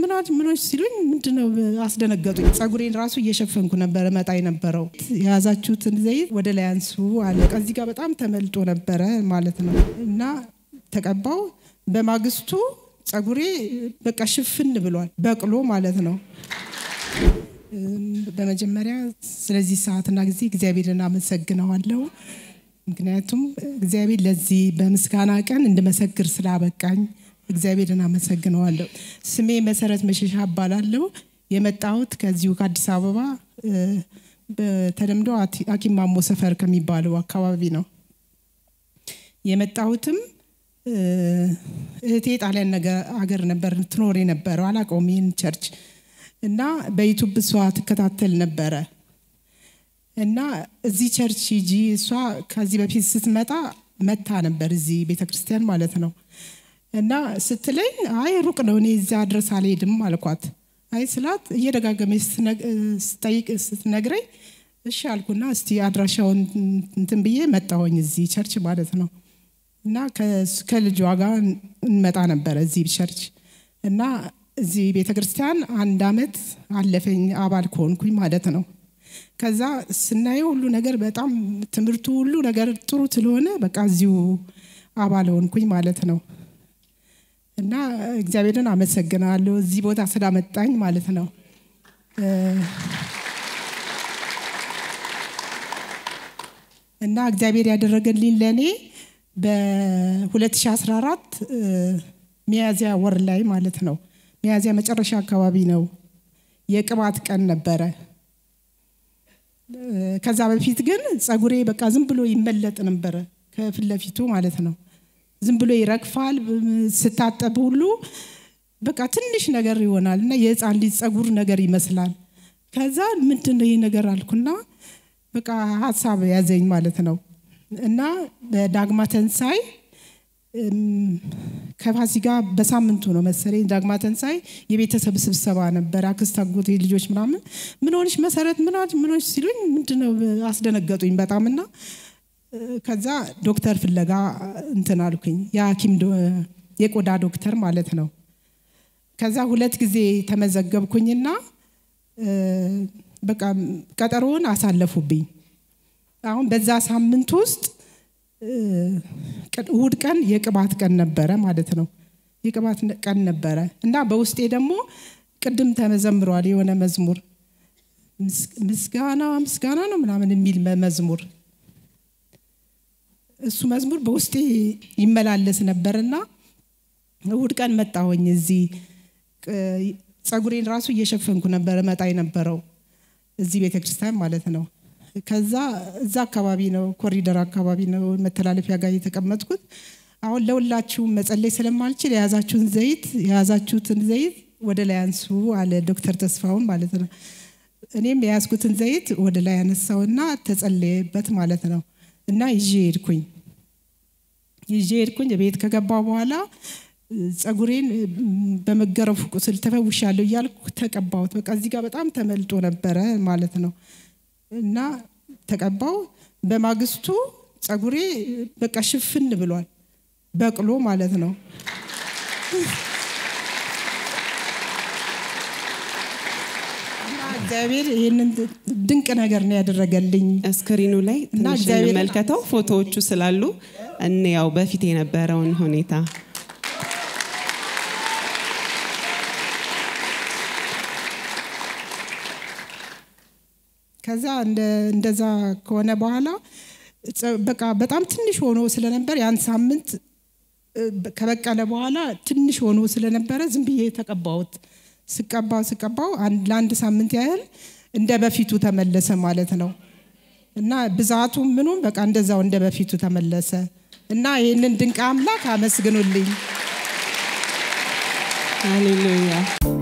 ምናት ምኖች ሲሉኝ ምንድነው አስደነገጡኝ። ጸጉሬን ራሱ እየሸፈንኩ ነበረ መጣ የነበረው የያዛችሁትን ዘይት ወደ ላይ አንሱ አለ። ከዚህ ጋር በጣም ተመልጦ ነበረ ማለት ነው እና ተቀባው። በማግስቱ ጸጉሬ በቃ ሽፍን ብሏል፣ በቅሎ ማለት ነው። በመጀመሪያ ስለዚህ ሰዓትና ጊዜ እግዚአብሔርን አመሰግነዋለሁ። ምክንያቱም እግዚአብሔር ለዚህ በምስጋና ቀን እንድመሰክር ስላበቃኝ እግዚአብሔርን አመሰግነዋለሁ። ስሜ መሰረት መሸሻ እባላለሁ። የመጣሁት ከዚሁ ከአዲስ አበባ በተለምዶ አኪም ማሞ ሰፈር ከሚባለው አካባቢ ነው። የመጣሁትም እህቴ ጣሊያን ሀገር ነበር ትኖር የነበረው አላቀውም ይህን ቸርች እና በዩቱብ እሷ ትከታተል ነበረ እና እዚህ ቸርች ሂጂ እሷ ከዚህ በፊት ስትመጣ መታ ነበር እዚህ ቤተክርስቲያን ማለት ነው። እና ስትለኝ አይ ሩቅ ነው እኔ እዚያ ድረስ አልሄድም አልኳት። አይ ስላት እየደጋገመች ስጠይቅ ስትነግረኝ እሺ አልኩና እስቲ አድራሻውን እንትን ብዬ መጣሁኝ እዚህ ቸርች ማለት ነው። እና ከልጇ ጋር እንመጣ ነበረ እዚህ ቸርች እና እዚህ ቤተ ክርስቲያን አንድ አመት አለፈኝ አባል ከሆንኩኝ ማለት ነው። ከዛ ስናየው ሁሉ ነገር በጣም ትምህርቱ ሁሉ ነገር ጥሩ ስለሆነ በቃ እዚሁ አባል ሆንኩኝ ማለት ነው። እና እግዚአብሔርን አመሰግናለሁ እዚህ ቦታ ስላመጣኝ ማለት ነው። እና እግዚአብሔር ያደረገልኝ ለእኔ በ2014 ሚያዚያ ወር ላይ ማለት ነው ሚያዚያ መጨረሻ አካባቢ ነው የቅባት ቀን ነበረ። ከዛ በፊት ግን ጸጉሬ በቃ ዝም ብሎ ይመለጥ ነበረ ከፊት ለፊቱ ማለት ነው። ዝም ብሎ ይረግፋል። ስታጠብ ሁሉ በቃ ትንሽ ነገር ይሆናል እና የህፃን ልጅ ጸጉር ነገር ይመስላል። ከዛ ምንድን ይህ ነገር አልኩና በቃ ሀሳብ ያዘኝ ማለት ነው። እና በዳግማ ተንሳይ ከፋሲካ በሳምንቱ ነው መሰለኝ ዳግማ ተንሳይ የቤተሰብ ስብሰባ ነበር። አክስት፣ አጎቴ ልጆች ምናምን ምን ሆንሽ መሰረት ምን ሆንሽ ሲሉኝ ምንድነው አስደነገጡኝ በጣም እና ከዛ ዶክተር ፍለጋ እንትን አልኩኝ የቆዳ ዶክተር ማለት ነው። ከዛ ሁለት ጊዜ ተመዘገብኩኝና በቃ ቀጠሮውን አሳለፉብኝ። አሁን በዛ ሳምንት ውስጥ እሁድ ቀን የቅባት ቀን ነበረ ማለት ነው። የቅባት ቀን ነበረ እና በውስጤ ደግሞ ቅድም ተመዘምሯል የሆነ መዝሙር ምስጋና ምስጋና ነው ምናምን የሚል መዝሙር እሱ መዝሙር በውስጤ ይመላለስ ነበርና እሁድ ቀን መጣሁኝ እዚህ ጸጉሬን ራሱ እየሸፈንኩ ነበር መጣ የነበረው እዚህ ቤተ ክርስቲያን ማለት ነው። ከዛ እዛ አካባቢ ነው ኮሪደር አካባቢ ነው መተላለፊያ ጋር የተቀመጥኩት። አሁን ለሁላችሁም መጸለይ ስለማልችል የያዛችሁን ዘይት የያዛችሁትን ዘይት ወደ ላይ አንሱ አለ ዶክተር ተስፋውን ማለት ነው። እኔም የያዝኩትን ዘይት ወደ ላይ ያነሳውና ተጸለየበት ማለት ነው። እና ይዤ ሄድኩኝ። ይዤ ሄድኩኝ። ቤት ከገባ በኋላ ጸጉሬን በመገረፉ ቁስል ተፈውሻለሁ እያልኩ ተቀባሁት። በቃ እዚህ ጋር በጣም ተመልጦ ነበረ ማለት ነው እና ተቀባው። በማግስቱ ጸጉሬ በቃ ሽፍን ብሏል፣ በቅሎ ማለት ነው። እግዚአብሔር ይህንን ድንቅ ነገር ነው ያደረገልኝ። እስክሪኑ ላይ ትንሽ ፎቶዎቹ ስላሉ እንያው በፊት የነበረውን ሁኔታ ከዛ እንደዛ ከሆነ በኋላ በቃ በጣም ትንሽ ሆኖ ስለነበር ያን ሳምንት ከበቀለ በኋላ ትንሽ ሆኖ ስለነበረ ዝም ብዬ ስቀባው ስቀባው ለአንድ ሳምንት ያህል እንደ በፊቱ ተመለሰ ማለት ነው እና ብዛቱ ምኑም በቃ እንደዛው እንደ በፊቱ ተመለሰ እና ይህንን ድንቅ አምላክ አመስግኑልኝ። ሃሌሉያ